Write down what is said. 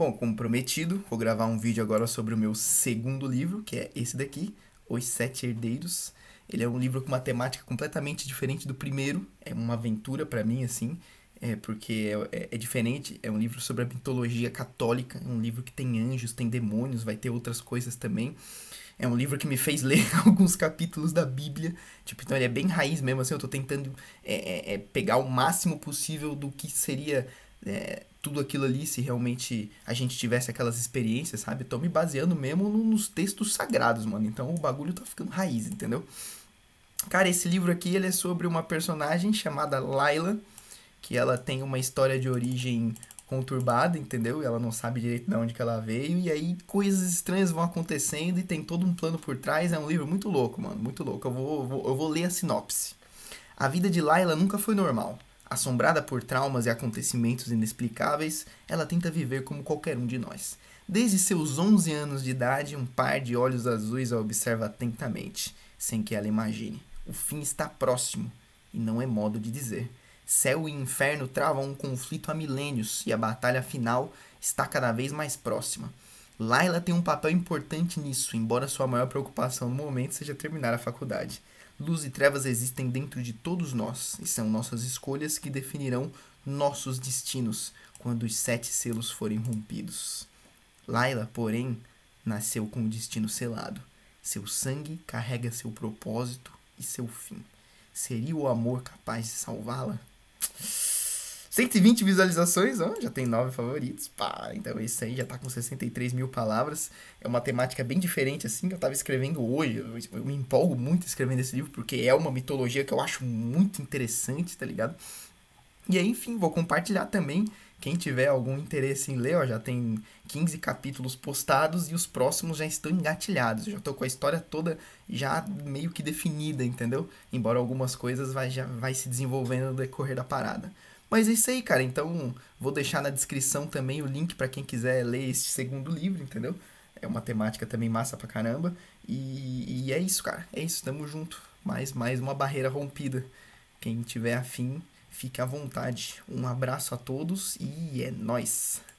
Bom, como prometido, vou gravar um vídeo agora sobre o meu segundo livro, que é esse daqui, Os Sete Herdeiros. Ele é um livro com uma temática completamente diferente do primeiro, é uma aventura para mim, assim, é porque é, é, é, diferente, é um livro sobre a mitologia católica, um livro que tem anjos, tem demônios, vai ter outras coisas também. É um livro que me fez ler alguns capítulos da Bíblia, tipo, então ele é bem raiz mesmo, assim, eu tô tentando é, é, é pegar o máximo possível do que seria é, tudo aquilo ali, se realmente a gente tivesse aquelas experiências, sabe? tô me baseando mesmo nos textos sagrados, mano. Então o bagulho tá ficando raiz, entendeu? Cara, esse livro aqui ele é sobre uma personagem chamada Laila, que ela tem uma história de origem conturbada, entendeu? e Ela não sabe direito de onde que ela veio e aí coisas estranhas vão acontecendo e tem todo um plano por trás. É um livro muito louco, mano, muito louco. Eu vou, eu vou, eu vou ler a sinopse. A vida de Laila nunca foi normal. Assombrada por traumas e acontecimentos inexplicáveis, ela tenta viver como qualquer um de nós. Desde seus 11 anos de idade, um par de olhos azuis a observa atentamente, sem que ela imagine. O fim está próximo, e não é modo de dizer. Céu e inferno travam um conflito há milênios e a batalha final está cada vez mais próxima. Laila tem um papel importante nisso, embora sua maior preocupação no momento seja terminar a faculdade. Luz e trevas existem dentro de todos nós e são nossas escolhas que definirão nossos destinos quando os sete selos forem rompidos. Laila, porém, nasceu com o destino selado. Seu sangue carrega seu propósito e seu fim. Seria o amor capaz de salvá-la? 120 visualizações, ó, já tem 9 favoritos. Pá, então esse aí já tá com 63 mil palavras. É uma temática bem diferente, assim, que eu tava escrevendo hoje. Eu, me empolgo muito escrevendo esse livro, porque é uma mitologia que eu acho muito interessante, tá ligado? E aí, enfim, vou compartilhar também. Quem tiver algum interesse em ler, ó, já tem 15 capítulos postados e os próximos já estão engatilhados. Eu já tô com a história toda já meio que definida, entendeu? Embora algumas coisas vai, já vai se desenvolvendo no decorrer da parada. Mas é isso aí, cara. Então, vou deixar na descrição também o link para quem quiser ler este segundo livro, entendeu? É uma temática também massa pra caramba. E, e é isso, cara. É isso, tamo junto. Mais, mais uma barreira rompida. Quem tiver afim, fique à vontade. Um abraço a todos e é nós.